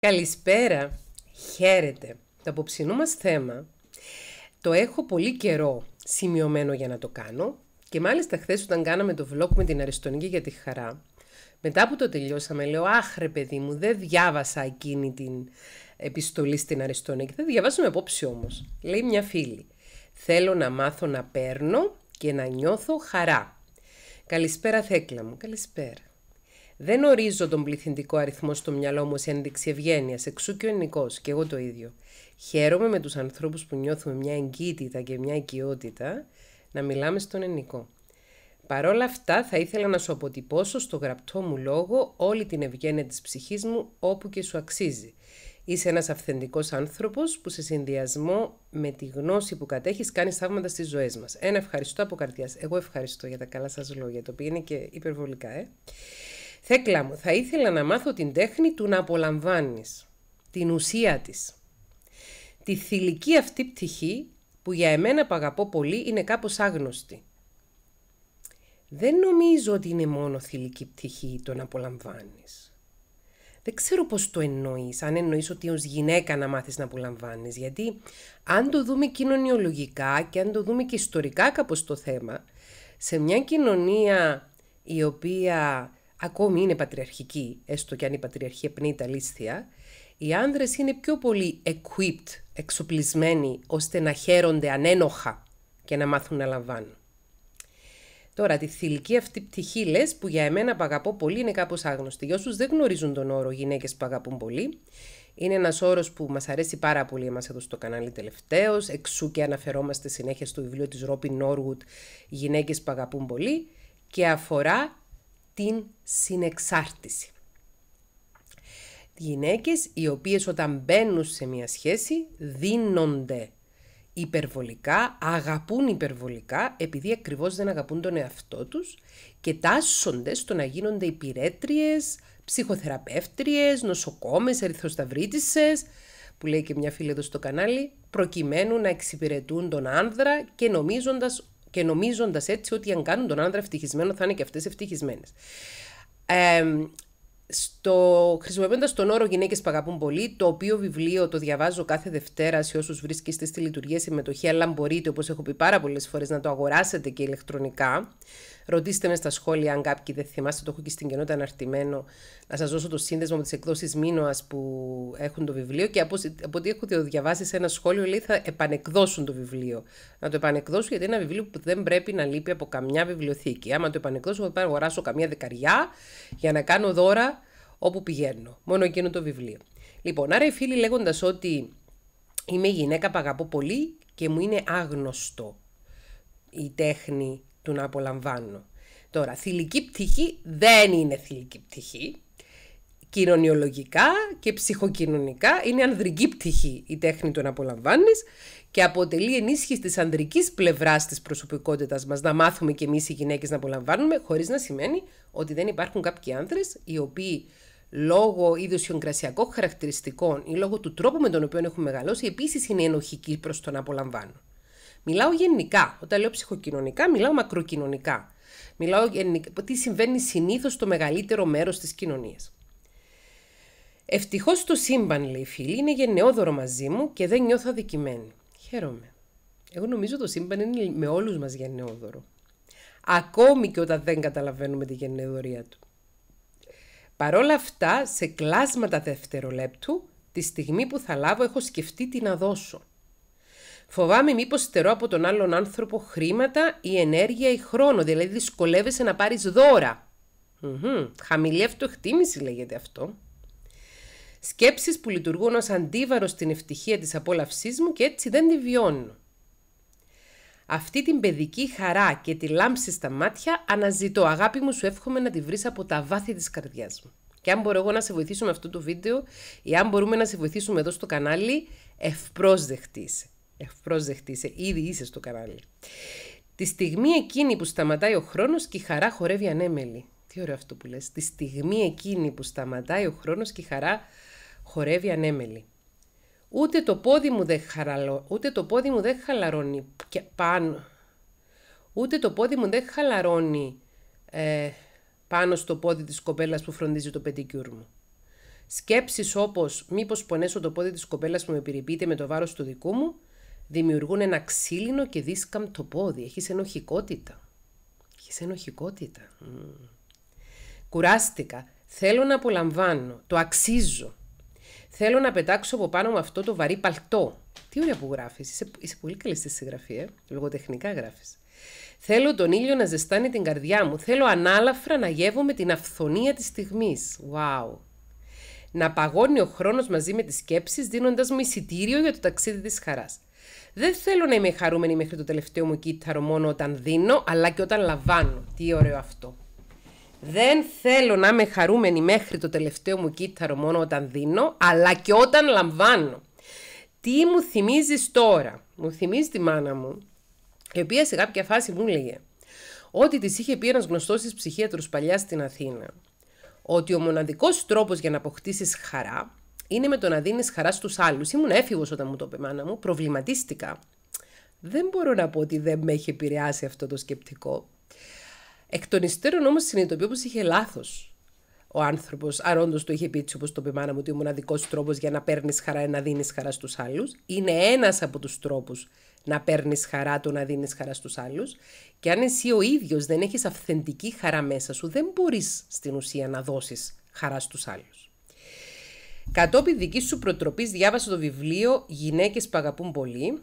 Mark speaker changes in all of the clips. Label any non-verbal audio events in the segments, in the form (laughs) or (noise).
Speaker 1: Καλησπέρα, χαίρετε. Το απόψινό μας θέμα το έχω πολύ καιρό σημειωμένο για να το κάνω και μάλιστα χθες όταν κάναμε το vlog με την Αριστονική για τη χαρά, μετά που το τελειώσαμε λέω άχρε παιδί μου δεν διάβασα εκείνη την επιστολή στην Αριστονική, θα διαβάσουμε απόψη όμως. Λέει μια φίλη, θέλω να μάθω να παίρνω και να νιώθω χαρά. Καλησπέρα Θέκλα μου, καλησπέρα. Δεν ορίζω τον πληθυντικό αριθμό στο μυαλό μου σε ένδειξη ευγένειας, εξού και ο ελληνικό, και εγώ το ίδιο. Χαίρομαι με τους ανθρώπους που νιώθουμε μια εγκύτητα και μια οικειότητα να μιλάμε στον ελληνικό. Παρ' όλα αυτά, θα ήθελα να σου αποτυπώσω στο γραπτό μου λόγο όλη την ευγένεια της ψυχής μου όπου και σου αξίζει. Είσαι ένας αυθεντικός άνθρωπος που σε συνδυασμό με τη γνώση που κατέχεις κάνει θαύματα στις ζωές μας. Ένα ευχαριστώ από καρδιάς. Εγώ ευχαριστώ για τα καλά σας λόγια, το οποίο είναι και υπερβολικά, ε. Θέκλα μου, θα ήθελα να μάθω την τέχνη του να απολαμβάνεις, την ουσία της. Τη θηλυκή αυτή πτυχή που για εμένα αγαπώ πολύ είναι κάπως άγνωστη. Δεν νομίζω ότι είναι μόνο θηλυκή πτυχή το να απολαμβάνεις. Δεν ξέρω πώς το εννοείς, αν εννοείς ότι ως γυναίκα να μάθεις να απολαμβάνεις, γιατί αν το δούμε κοινωνιολογικά και αν το δούμε και ιστορικά κάπως το θέμα, σε μια κοινωνία η οποία ακόμη είναι πατριαρχική, έστω και αν η πατριαρχία πνέει τα λίσθια, οι άνδρες είναι πιο πολύ equipped, εξοπλισμένοι, ώστε να χαίρονται ανένοχα και να μάθουν να λαμβάνουν. Τώρα, τη θηλυκή αυτή πτυχή λες που για εμένα παγαπώ πολύ είναι κάπως άγνωστη. Για όσους δεν γνωρίζουν τον όρο γυναίκες που αγαπούν πολύ, είναι ένας όρος που μας αρέσει πάρα πολύ εμάς εδώ στο κανάλι τελευταίως. Εξού και αναφερόμαστε συνέχεια στο βιβλίο της Ρόπιν Νόργουτ Γυναίκες που αγαπούν πολύ και αφορά την συνεξάρτηση. Γυναίκες οι οποίες όταν μπαίνουν σε μια σχέση δίνονται υπερβολικά, αγαπούν υπερβολικά επειδή ακριβώς δεν αγαπούν τον εαυτό τους και τάσσονται στο να γίνονται υπηρέτριες, ψυχοθεραπεύτριες, νοσοκόμες, ερυθροσταυρίτισσες που λέει και μια φίλη εδώ στο κανάλι, προκειμένου να εξυπηρετούν τον άνδρα και νομίζοντας και νομίζοντας έτσι ότι αν κάνουν τον άντρα ευτυχισμένο θα είναι και αυτές ευτυχισμένες. Ε, στο, χρησιμοποιώντας τον όρο Γυναίκες που πολύ, το οποίο βιβλίο το διαβάζω κάθε Δευτέρα σε όσους βρίσκεστε στη λειτουργία συμμετοχή, αλλά μπορείτε, όπως έχω πει πάρα πολλές φορές, να το αγοράσετε και ηλεκτρονικά. Ρωτήστε μες στα σχόλια, αν κάποιοι δεν θυμάστε, το έχω και στην κοινότητα αναρτημένο, να σας δώσω το σύνδεσμο με τις εκδόσεις Μήνοα που έχουν το βιβλίο. Και από, από ό,τι έχω διαβάσει σε ένα σχόλιο, λέει θα επανεκδώσουν το βιβλίο. Να το επανεκδώσουν, γιατί είναι ένα βιβλίο που δεν πρέπει να λείπει από καμιά βιβλιοθήκη. Άμα το επανεκδώσω, θα πάω να αγοράσω καμιά δεκαριά για να κάνω δώρα όπου πηγαίνω. Μόνο εκείνο το βιβλίο. Λοιπόν, άρα οι φίλοι λέγοντας ότι είμαι γυναίκα που πολύ και μου είναι άγνωστο η τέχνη του να απολαμβάνω. Τώρα, θηλυκή πτυχή δεν είναι θηλυκή πτυχή. Κοινωνιολογικά και ψυχοκοινωνικά είναι ανδρική πτυχή η τέχνη του να απολαμβάνεις και αποτελεί ενίσχυση της ανδρικής πλευράς της προσωπικότητας μας να μάθουμε κι εμείς οι γυναίκες να απολαμβάνουμε, χωρίς να σημαίνει ότι δεν υπάρχουν κάποιοι άνδρες οι οποίοι λόγω ιδιοσυγκρασιακών χαρακτηριστικών ή λόγω του τρόπου με τον οποίο έχουν μεγαλώσει, επίσης είναι ενοχικοί προς το να απολαμβάνουν. Μιλάω γενικά. Όταν λέω ψυχοκοινωνικά, μιλάω μακροκοινωνικά. Μιλάω γενικά, τι συμβαίνει συνήθως στο μεγαλύτερο μέρος της κοινωνίας. Ευτυχώς το σύμπαν, λέει η φίλη, είναι γενναιόδωρο μαζί μου και δεν νιώθω αδικημένη. Χαίρομαι. Εγώ νομίζω το σύμπαν είναι με όλους μας γενναιόδωρο. Ακόμη και όταν δεν καταλαβαίνουμε τη γενναιοδορία του. Παρόλα αυτά, σε κλάσματα δευτερολέπτου, τη στιγμή που θα λάβω, έχω σκεφτεί τι να δώσω. Φοβάμαι μήπως στερώ από τον άλλον άνθρωπο χρήματα ή ενέργεια ή χρόνο. Δηλαδή δυσκολεύεσαι να πάρεις δώρα. Mm-hmm. Χαμηλή αυτοεκτίμηση λέγεται αυτό. Σκέψεις που λειτουργούν ως αντίβαρος στην ευτυχία της απόλαυσής μου και έτσι δεν τη βιώνω. Αυτή την παιδική χαρά και τη λάμψη στα μάτια αναζητώ. Αγάπη μου, σου εύχομαι να τη βρεις από τα βάθη της καρδιάς μου. Και αν μπορώ εγώ να σε βοηθήσω με αυτό το βίντεο ή αν μπορούμε να σε βοηθήσουμε εδώ στο κανάλι, ευπρόσδεκτη ευπρόσδεκτη είσαι, ήδη είσαι στο κανάλι. Τη στιγμή εκείνη που σταματάει ο χρόνος και η χαρά χορεύει ανέμελη. Τι ωραίο αυτό που λες. Τη στιγμή εκείνη που σταματάει ο χρόνος και η χαρά χορεύει ανέμελη. Ούτε το πόδι μου δεν, ούτε το πόδι μου δεν χαλαρώνει πάνω... Ούτε το πόδι μου δεν χαλαρώνει ε, πάνω στο πόδι της κοπέλας που φροντίζει το πεντικιούρ μου. Σκέψεις όπως μήπως πονέσω το πόδι της κοπέλας που με περιποιείται με το βάρος του δικού μου δημιουργούν ένα ξύλινο και δίσκαμπτο πόδι. Έχεις ενοχικότητα. Έχεις ενοχικότητα. Mm. Κουράστηκα. Θέλω να απολαμβάνω. Το αξίζω. Θέλω να πετάξω από πάνω μου αυτό το βαρύ παλτό. Τι ωραία που γράφεις. Είσαι, είσαι, πολύ καλή στη συγγραφή, ε? λογοτεχνικά γράφεις. Θέλω τον ήλιο να ζεστάνει την καρδιά μου. Θέλω ανάλαφρα να γεύω με την αυθονία της στιγμής. Wow. Να παγώνει ο χρόνος μαζί με τις σκέψεις, δίνοντας μου εισιτήριο για το ταξίδι της χαράς. Δεν θέλω να είμαι χαρούμενη μέχρι το τελευταίο μου κύτταρο μόνο όταν δίνω, αλλά και όταν λαμβάνω. Τι ωραίο αυτό. Δεν θέλω να είμαι χαρούμενη μέχρι το τελευταίο μου κύτταρο μόνο όταν δίνω, αλλά και όταν λαμβάνω. Τι μου θυμίζεις τώρα. Μου θυμίζει τη μάνα μου, η οποία σε κάποια φάση μου έλεγε ότι της είχε πει ένας γνωστός της ψυχίατρος παλιά στην Αθήνα, ότι ο μοναδικός τρόπος για να αποκτήσεις χαρά είναι με το να δίνεις χαρά στους άλλους. Ήμουν έφηβος όταν μου το είπε μάνα μου, προβληματίστηκα. Δεν μπορώ να πω ότι δεν με έχει επηρεάσει αυτό το σκεπτικό. Εκ των υστέρων όμως συνειδητοποιώ πως είχε λάθος ο άνθρωπος, όντως το είχε πει έτσι όπως το είπε μάνα μου, ότι ο μοναδικός τρόπος για να παίρνεις χαρά είναι να δίνεις χαρά στους άλλους. Είναι ένας από τους τρόπους να παίρνεις χαρά το να δίνεις χαρά στους άλλους. Και αν εσύ ο ίδιος δεν έχεις αυθεντική χαρά μέσα σου, δεν μπορείς στην ουσία να δώσεις χαρά στους άλλους. Κατόπιν δικής σου προτροπής διάβασα το βιβλίο Γυναίκες που αγαπούν πολύ».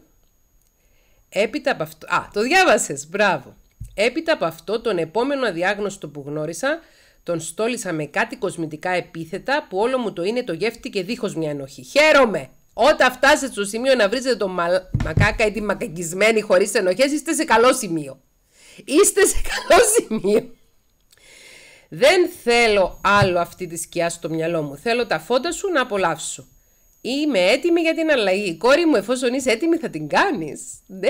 Speaker 1: Έπειτα από αυτό... Α, το διάβασες, μπράβο. Έπειτα από αυτό, τον επόμενο αδιάγνωστο που γνώρισα, τον στόλισα με κάτι κοσμητικά επίθετα που όλο μου το είναι το γεύτη και δίχως μια ενοχή. Χαίρομαι! Όταν φτάσετε στο σημείο να βρίζετε τον μακάκα ή τη μακαγκισμένη χωρίς ενοχές, είστε σε καλό σημείο. Είστε σε καλό (laughs) σημείο. Δεν θέλω άλλο αυτή τη σκιά στο μυαλό μου. Θέλω τα φώτα σου να απολαύσω. Είμαι έτοιμη για την αλλαγή. Η κόρη μου, εφόσον είσαι έτοιμη, θα την κάνεις. Ναι.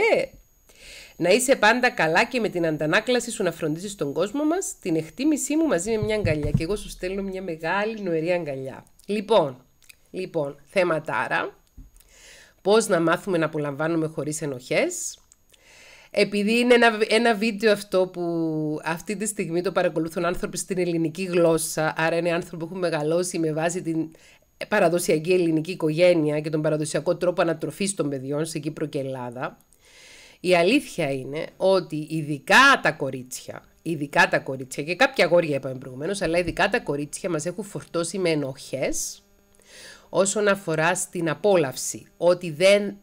Speaker 1: Να είσαι πάντα καλά και με την αντανάκλαση σου να φροντίζεις τον κόσμο μας, την εκτίμησή μου μαζί με μια αγκαλιά. Και εγώ σου στέλνω μια μεγάλη νοερή αγκαλιά. Λοιπόν, λοιπόν, θέματάρα. Πώς να μάθουμε να απολαμβάνουμε χωρίς ενοχές επειδή είναι ένα, ένα βίντεο αυτό που αυτή τη στιγμή το παρακολουθούν άνθρωποι στην ελληνική γλώσσα, άρα είναι άνθρωποι που έχουν μεγαλώσει με βάση την παραδοσιακή ελληνική οικογένεια και τον παραδοσιακό τρόπο ανατροφής των παιδιών σε Κύπρο και Ελλάδα, η αλήθεια είναι ότι ειδικά τα κορίτσια, ειδικά τα κορίτσια και κάποια αγόρια είπαμε προηγουμένως, αλλά ειδικά τα κορίτσια μας έχουν φορτώσει με ενοχές όσον αφορά στην απόλαυση, ότι δεν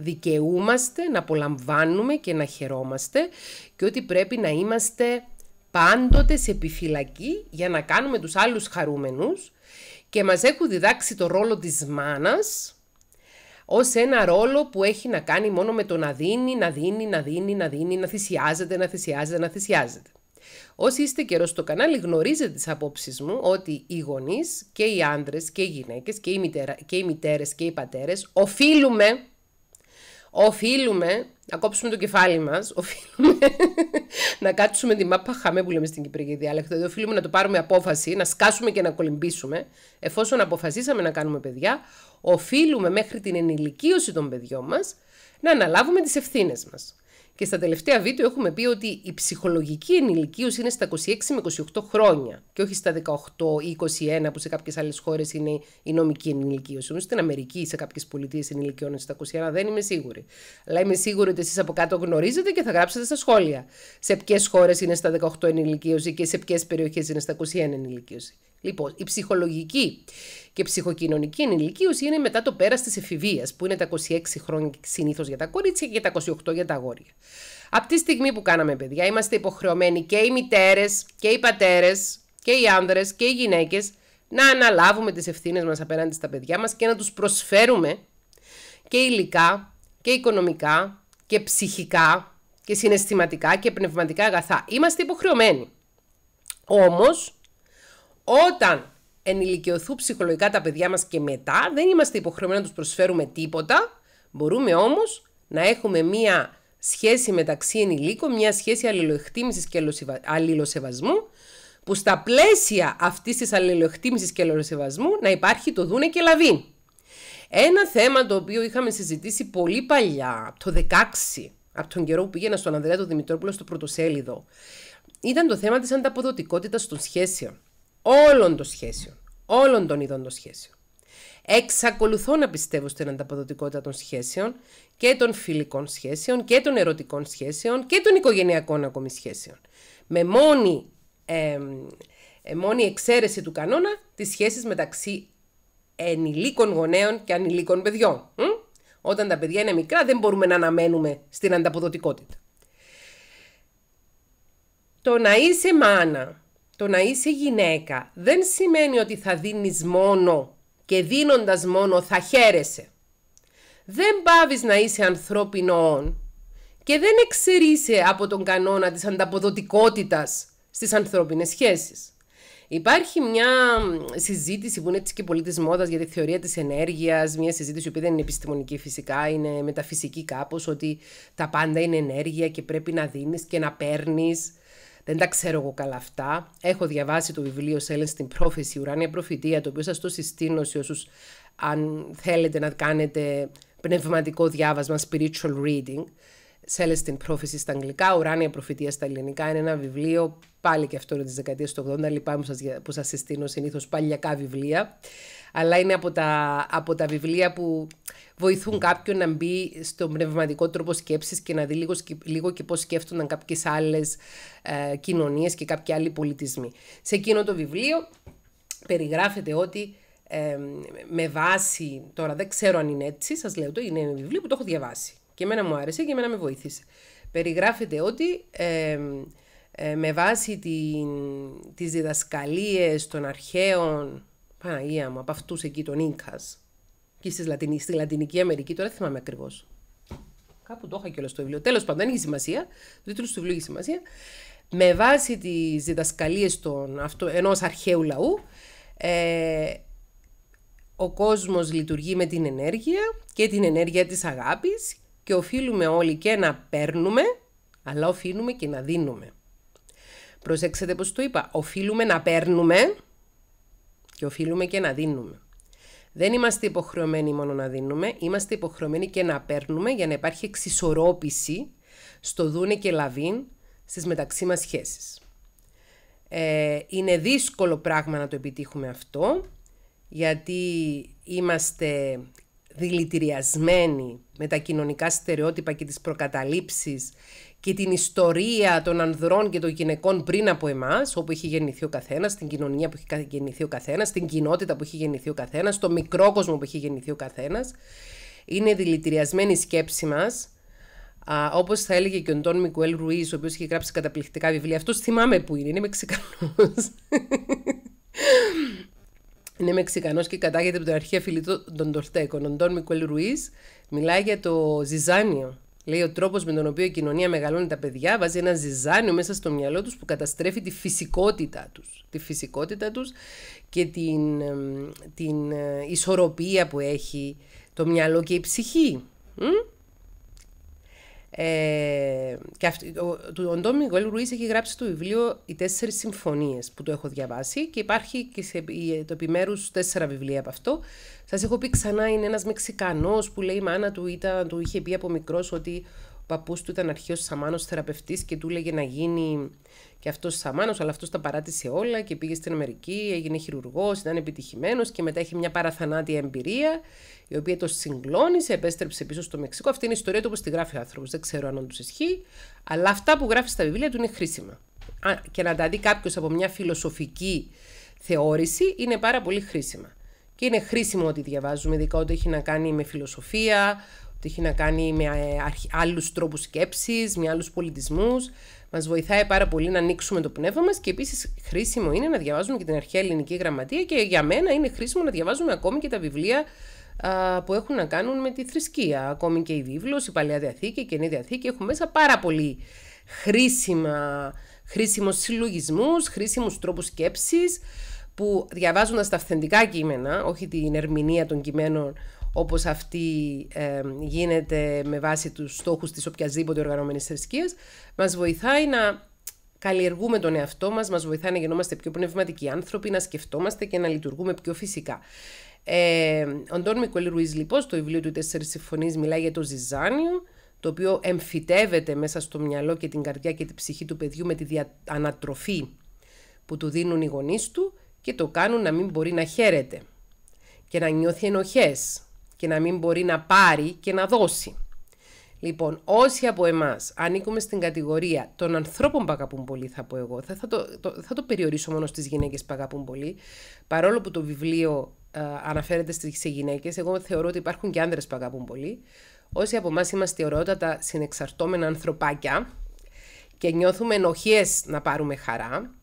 Speaker 1: δικαιούμαστε να απολαμβάνουμε και να χαιρόμαστε και ότι πρέπει να είμαστε πάντοτε σε επιφυλακή για να κάνουμε τους άλλους χαρούμενους και μας έχουν διδάξει το ρόλο της μάνας ως ένα ρόλο που έχει να κάνει μόνο με το να δίνει, να δίνει, να δίνει, να δίνει, να θυσιάζεται, να θυσιάζεται, να θυσιάζεται. Όσοι είστε καιρός στο κανάλι γνωρίζετε τις απόψεις μου ότι οι γονείς και οι άντρες και οι γυναίκες και οι, και οι μητέρες και οι πατέρες οφείλουμε οφείλουμε να κόψουμε το κεφάλι μας, οφείλουμε (laughs) να κάτσουμε τη μάπα χαμέ που λέμε στην Κυπριακή διάλεκτο. Δηλαδή, οφείλουμε να το πάρουμε απόφαση, να σκάσουμε και να κολυμπήσουμε. Εφόσον αποφασίσαμε να κάνουμε παιδιά, οφείλουμε μέχρι την ενηλικίωση των παιδιών μας να αναλάβουμε τις ευθύνες μας. Και στα τελευταία βίντεο έχουμε πει ότι η ψυχολογική ενηλικίωση είναι στα 26 με 28 χρόνια και όχι στα 18 ή 21 που σε κάποιες άλλες χώρες είναι η νομική ενηλικίωση. Όμως στην Αμερική σε κάποιες πολιτείες ενηλικιώνεται στα 21, δεν είμαι σίγουρη. Αλλά είμαι σίγουρη ότι εσείς από κάτω γνωρίζετε και θα γράψετε στα σχόλια σε ποιες χώρες είναι στα 18 ενηλικίωση και σε ποιες περιοχές είναι στα 21 ενηλικίωση. Λοιπόν, η ψυχολογική και ψυχοκοινωνική ενηλικίωση είναι μετά το πέρας της εφηβείας, που είναι τα 26 χρόνια συνήθως για τα κορίτσια και τα 28 για τα αγόρια. Από τη στιγμή που κάναμε παιδιά, είμαστε υποχρεωμένοι και οι μητέρες και οι πατέρες και οι άνδρες και οι γυναίκες να αναλάβουμε τις ευθύνες μας απέναντι στα παιδιά μας και να τους προσφέρουμε και υλικά και οικονομικά και ψυχικά και συναισθηματικά και πνευματικά αγαθά. Είμαστε υποχρεωμένοι. Όμως, όταν ενηλικιωθούν ψυχολογικά τα παιδιά μας και μετά, δεν είμαστε υποχρεωμένοι να τους προσφέρουμε τίποτα, μπορούμε όμως να έχουμε μία σχέση μεταξύ ενηλίκων, μία σχέση αλληλοεκτήμησης και αλληλοσεβασμού, που στα πλαίσια αυτής της αλληλοεκτήμησης και αλληλοσεβασμού να υπάρχει το δούνε και λαβή. Ένα θέμα το οποίο είχαμε συζητήσει πολύ παλιά, το 16, από τον καιρό που πήγαινα στον Ανδρέα Δημητρόπουλο στο πρωτοσέλιδο, ήταν το θέμα της ανταποδοτικότητας των σχέσεων όλων των σχέσεων, όλων των ειδών των σχέσεων. Εξακολουθώ να πιστεύω στην ανταποδοτικότητα των σχέσεων και των φιλικών σχέσεων και των ερωτικών σχέσεων και των οικογενειακών ακόμη σχέσεων. Με μόνη, ε, μόνη εξαίρεση του κανόνα τις σχέσεις μεταξύ ενηλίκων γονέων και ανηλίκων παιδιών. Όταν τα παιδιά είναι μικρά δεν μπορούμε να αναμένουμε στην ανταποδοτικότητα. Το να είσαι μάνα το να είσαι γυναίκα δεν σημαίνει ότι θα δίνεις μόνο και δίνοντας μόνο θα χαίρεσαι. Δεν πάβεις να είσαι ανθρώπινο και δεν εξαιρείσαι από τον κανόνα της ανταποδοτικότητας στις ανθρώπινες σχέσεις. Υπάρχει μια συζήτηση που είναι έτσι και πολύ της μόδας για τη θεωρία της ενέργειας. Μια συζήτηση που δεν είναι επιστημονική φυσικά, είναι μεταφυσική κάπως, ότι τα πάντα είναι ενέργεια και πρέπει να δίνεις και να παίρνεις δεν τα ξέρω εγώ καλά αυτά. Έχω διαβάσει το βιβλίο Σέλεν στην πρόφηση, Ουράνια Προφητεία, το οποίο σας το συστήνω σε όσους αν θέλετε να κάνετε πνευματικό διάβασμα, spiritual reading. «Celestine Prophecy» στα αγγλικά, Ουράνια Προφητεία στα ελληνικά. Είναι ένα βιβλίο, πάλι και αυτό είναι της δεκαετίας του 80, λυπάμαι που σας συστήνω συνήθως παλιακά βιβλία αλλά είναι από τα, από τα βιβλία που βοηθούν κάποιον να μπει στον πνευματικό τρόπο σκέψης και να δει λίγο, λίγο και πώς σκέφτονταν κάποιες άλλες ε, κοινωνίες και κάποιοι άλλοι πολιτισμοί. Σε εκείνο το βιβλίο περιγράφεται ότι με βάση. Τώρα δεν ξέρω αν είναι έτσι, σας λέω το, είναι ένα βιβλίο που το έχω διαβάσει. Και εμένα μου άρεσε και εμένα με βοήθησε. Περιγράφεται ότι ε, με βάση την, τις διδασκαλίες των αρχαίων Παναγία μου, από αυτούς εκεί των νκα. Και στη Λατινική, Λατινική Αμερική, τώρα δεν θυμάμαι ακριβώς. Κάπου το είχα κιόλας στο βιβλίο. Τέλος πάντων, δεν έχει σημασία. Το τίτλος του βιβλίου έχει σημασία. Με βάση τις διδασκαλίες ενός αρχαίου λαού, ε, ο κόσμος λειτουργεί με την ενέργεια και την ενέργεια της αγάπης και οφείλουμε όλοι και να παίρνουμε, αλλά οφείλουμε και να δίνουμε. Προσέξτε πώς το είπα, οφείλουμε να παίρνουμε, και οφείλουμε και να δίνουμε. Δεν είμαστε υποχρεωμένοι μόνο να δίνουμε, είμαστε υποχρεωμένοι και να παίρνουμε για να υπάρχει εξισορρόπηση στο δούνε και λαβήν στις μεταξύ μας σχέσεις. Ε, είναι δύσκολο πράγμα να το επιτύχουμε αυτό, γιατί είμαστε δηλητηριασμένοι με τα κοινωνικά στερεότυπα και τις προκαταλήψεις και την ιστορία των ανδρών και των γυναικών πριν από εμάς, όπου έχει γεννηθεί ο καθένας, στην κοινωνία που έχει γεννηθεί ο καθένας, στην κοινότητα που έχει γεννηθεί ο καθένας, στο μικρό κόσμο που έχει γεννηθεί ο καθένας. Είναι δηλητηριασμένη η σκέψη μας. Όπως θα έλεγε και ο Ντόν Μικουέλ Ρουί, ο οποίος έχει γράψει καταπληκτικά βιβλία. Αυτός θυμάμαι που είναι, είναι Μεξικανό. (laughs) είναι Μεξικανό και κατάγεται από την αρχαία φιλή των Τορτέκων. Ο Ντόν Μικουέλ Ρουί μιλάει για το ζυζάνιο Λέει ο τρόπος με τον οποίο η κοινωνία μεγαλώνει τα παιδιά βάζει ένα ζυζάνιο μέσα στο μυαλό τους που καταστρέφει τη φυσικότητά τους. Τη φυσικότητά τους και την, την ε, ισορροπία που έχει το μυαλό και η ψυχή. Ε, και αυτή, ο, ο Ντόμι Γουέλ Ρουίς έχει γράψει το βιβλίο «Οι τέσσερις συμφωνίες» που το έχω διαβάσει και υπάρχει και ε, το επιμέρους τέσσερα βιβλία από αυτό Σας έχω πει ξανά, είναι ένας Μεξικανός που λέει η μάνα του ήταν, του είχε πει από μικρός ότι ο παππούς του ήταν αρχαίος σαμάνος θεραπευτής και του έλεγε να γίνει και αυτός σαμάνος, αλλά αυτός τα παράτησε όλα και πήγε στην Αμερική, έγινε χειρουργός, ήταν επιτυχημένος και μετά έχει μια παραθανάτια εμπειρία η οποία το συγκλώνησε, επέστρεψε πίσω στο Μεξικό. Αυτή είναι η ιστορία του όπως τη γράφει ο άνθρωπος. Δεν ξέρω αν του ισχύει, αλλά αυτά που γράφει στα βιβλία του είναι χρήσιμα. Και να τα δει κάποιος από μια φιλοσοφική θεώρηση είναι πάρα πολύ χρήσιμα. Και είναι χρήσιμο ότι διαβάζουμε, ειδικά ό,τι έχει να κάνει με φιλοσοφία, ότι έχει να κάνει με ε, άλλους τρόπους σκέψης, με άλλους πολιτισμούς. Μας βοηθάει πάρα πολύ να ανοίξουμε το πνεύμα μας και επίσης χρήσιμο είναι να διαβάζουμε και την αρχαία ελληνική γραμματεία και για μένα είναι χρήσιμο να διαβάζουμε ακόμη και τα βιβλία που έχουν να κάνουν με τη θρησκεία. Ακόμη και η βίβλος, η Παλαιά Διαθήκη, η Καινή Διαθήκη έχουν μέσα πάρα πολύ χρήσιμα, χρήσιμους συλλογισμούς, χρήσιμους τρόπους σκέψης που διαβάζοντα τα αυθεντικά κείμενα, όχι την ερμηνεία των κειμένων όπως αυτή ε, γίνεται με βάση τους στόχους της οποιασδήποτε οργανωμένης θρησκείας, μας βοηθάει να καλλιεργούμε τον εαυτό μας, μας βοηθάει να γινόμαστε πιο πνευματικοί άνθρωποι, να σκεφτόμαστε και να λειτουργούμε πιο φυσικά. Ε, ο Ντόν Μικολή Ρουίζ, λοιπόν, στο βιβλίο του «Τέσσερις συμφωνίες» μιλάει για το ζυζάνιο, το οποίο εμφυτεύεται μέσα στο μυαλό και την καρδιά και την ψυχή του παιδιού με τη ανατροφή που του δίνουν οι γονείς του και το κάνουν να μην μπορεί να χαίρεται και να νιώθει ενοχές και να μην μπορεί να πάρει και να δώσει. Λοιπόν, όσοι από εμάς ανήκουμε στην κατηγορία των ανθρώπων που πολύ, θα πω εγώ, θα, το, θα το περιορίσω μόνο στις γυναίκες που πολύ. Παρόλο που το βιβλίο ε, αναφέρεται σε γυναίκες, εγώ θεωρώ ότι υπάρχουν και άνδρες που πολύ. Όσοι από εμάς είμαστε ωραιότατα συνεξαρτώμενα ανθρωπάκια και νιώθουμε ενοχές να πάρουμε χαρά,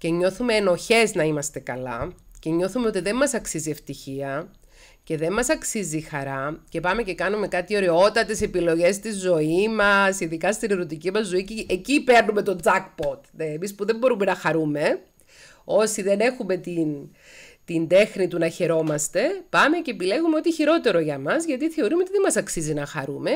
Speaker 1: και νιώθουμε ενοχές να είμαστε καλά και νιώθουμε ότι δεν μας αξίζει ευτυχία και δεν μας αξίζει χαρά και πάμε και κάνουμε κάτι ωραιότατες επιλογές στη ζωή μας, ειδικά στην ερωτική μας ζωή και εκεί παίρνουμε το jackpot. Ναι, εμείς που δεν μπορούμε να χαρούμε, όσοι δεν έχουμε την, την τέχνη του να χαιρόμαστε, πάμε και επιλέγουμε ό,τι χειρότερο για μας γιατί θεωρούμε ότι δεν μας αξίζει να χαρούμε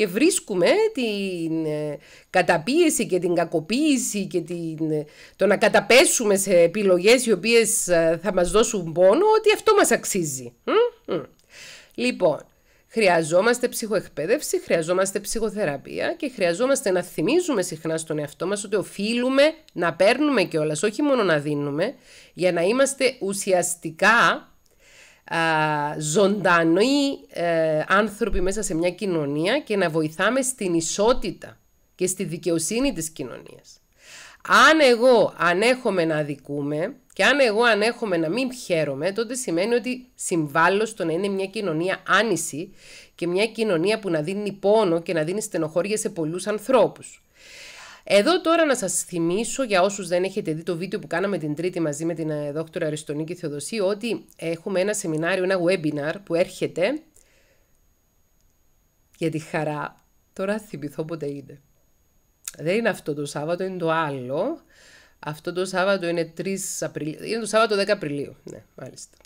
Speaker 1: και βρίσκουμε την ε, καταπίεση και την κακοποίηση και την, ε, το να καταπέσουμε σε επιλογές οι οποίες ε, θα μας δώσουν πόνο ότι αυτό μας αξίζει. Λοιπόν, Χρειαζόμαστε ψυχοεκπαίδευση, χρειαζόμαστε ψυχοθεραπεία και χρειαζόμαστε να θυμίζουμε συχνά στον εαυτό μας ότι οφείλουμε να παίρνουμε κιόλας, όχι μόνο να δίνουμε, για να είμαστε ουσιαστικά ζωντανοί ε, άνθρωποι μέσα σε μια κοινωνία και να βοηθάμε στην ισότητα και στη δικαιοσύνη της κοινωνίας. Αν εγώ ανέχομαι να αδικούμε και αν εγώ ανέχομαι να μην χαίρομαι, τότε σημαίνει ότι συμβάλλω στο να είναι μια κοινωνία άνηση και μια κοινωνία που να δίνει πόνο και να δίνει στενοχώρια σε πολλούς ανθρώπους. Εδώ τώρα να σας θυμίσω για όσους δεν έχετε δει το βίντεο που κάναμε την Τρίτη μαζί με την ε, δόκτωρα Αριστονίκη Θεοδοσή ότι έχουμε ένα σεμινάριο, ένα webinar που έρχεται για τη χαρά. Τώρα θυμηθώ πότε είναι. Δεν είναι αυτό το Σάββατο, είναι το άλλο. Αυτό το Σάββατο είναι 3 Απριλίου. Είναι το Σάββατο 10 Απριλίου. Ναι, μάλιστα.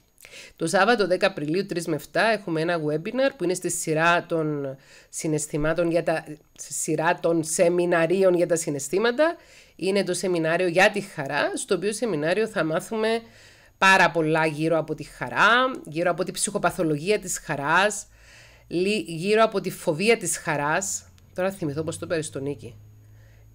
Speaker 1: Το Σάββατο 10 Απριλίου 3 με 7 έχουμε ένα webinar που είναι στη σειρά των συναισθημάτων για τα σειρά των σεμιναρίων για τα συναισθήματα. Είναι το σεμινάριο για τη χαρά, στο οποίο σεμινάριο θα μάθουμε πάρα πολλά γύρω από τη χαρά, γύρω από τη ψυχοπαθολογία της χαράς, γύρω από τη φοβία της χαράς. Τώρα θυμηθώ πως το περιστονίκη.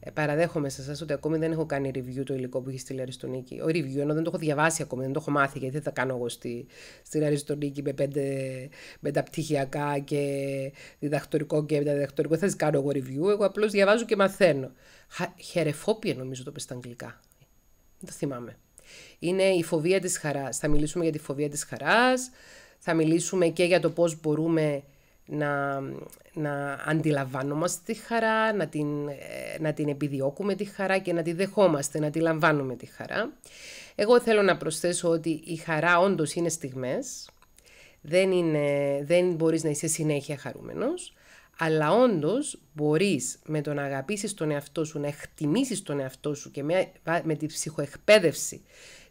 Speaker 1: Ε, παραδέχομαι σε εσάς ότι ακόμη δεν έχω κάνει review το υλικό που έχει στείλει Αριστονίκη. Ο review ενώ δεν το έχω διαβάσει ακόμη, δεν το έχω μάθει γιατί δεν θα κάνω εγώ στη, στην Αριστονίκη με πέντε μεταπτυχιακά και διδακτορικό και μεταδιδακτορικό. Δεν κάνω εγώ review, εγώ απλώς διαβάζω και μαθαίνω. Χερεφόπια νομίζω το πει στα αγγλικά. Δεν το θυμάμαι. Είναι η φοβία της χαράς, Θα μιλήσουμε για τη φοβία της χαράς, θα μιλήσουμε και για το πώς μπορούμε να, να αντιλαμβάνομαστε τη χαρά, να την, να την επιδιώκουμε τη χαρά και να τη δεχόμαστε, να τη λαμβάνουμε τη χαρά. Εγώ θέλω να προσθέσω ότι η χαρά όντως είναι στιγμές, δεν, είναι, δεν μπορείς να είσαι συνέχεια χαρούμενος, αλλά όντως μπορείς με το να αγαπήσεις τον εαυτό σου, να εκτιμήσεις τον εαυτό σου και με, με τη ψυχοεκπαίδευση,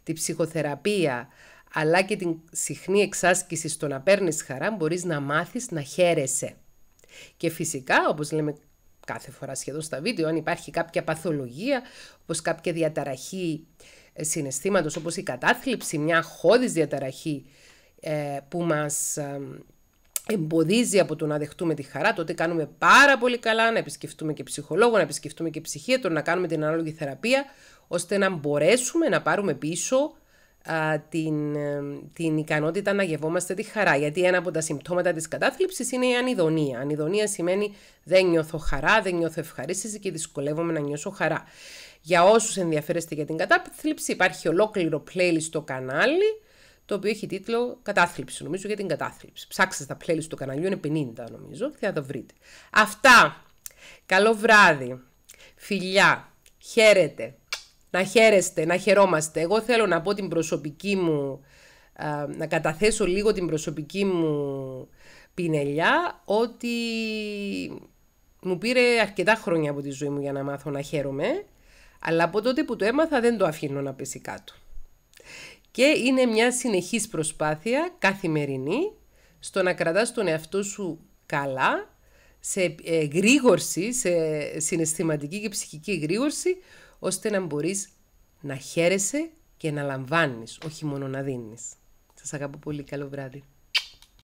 Speaker 1: τη ψυχοθεραπεία, αλλά και την συχνή εξάσκηση στο να παίρνεις χαρά μπορείς να μάθεις να χαίρεσαι. Και φυσικά, όπως λέμε κάθε φορά σχεδόν στα βίντεο, αν υπάρχει κάποια παθολογία, όπως κάποια διαταραχή ε, συναισθήματος, όπως η κατάθλιψη, μια χώδης διαταραχή ε, που μας ε, εμποδίζει από το να δεχτούμε τη χαρά, τότε κάνουμε πάρα πολύ καλά να επισκεφτούμε και ψυχολόγο, να επισκεφτούμε και ψυχίατρο, να κάνουμε την ανάλογη θεραπεία, ώστε να μπορέσουμε να πάρουμε πίσω την, ε, την ικανότητα να γευόμαστε τη χαρά. Γιατί ένα από τα συμπτώματα της κατάθλιψης είναι η ανιδονία. Ανιδονία σημαίνει δεν νιώθω χαρά, δεν νιώθω ευχαρίστηση και δυσκολεύομαι να νιώσω χαρά. Για όσους ενδιαφέρεστε για την κατάθλιψη υπάρχει ολόκληρο playlist στο κανάλι το οποίο έχει τίτλο Κατάθλιψη, νομίζω για την κατάθλιψη. Ψάξτε τα playlist του καναλιού, είναι 50 νομίζω και θα τα βρείτε. Αυτά. Καλό βράδυ. Φιλιά. Χαίρετε να χαίρεστε, να χαιρόμαστε. Εγώ θέλω να πω την προσωπική μου, να καταθέσω λίγο την προσωπική μου πινελιά, ότι μου πήρε αρκετά χρόνια από τη ζωή μου για να μάθω να χαίρομαι, αλλά από τότε που το έμαθα δεν το αφήνω να πέσει κάτω. Και είναι μια συνεχής προσπάθεια καθημερινή στο να κρατάς τον εαυτό σου καλά, σε ε, γρήγορση, σε συναισθηματική και ψυχική γρήγορση, ώστε να μπορείς να χαίρεσαι και να λαμβάνεις, όχι μόνο να δίνεις. Σας αγαπώ πολύ. Καλό βράδυ.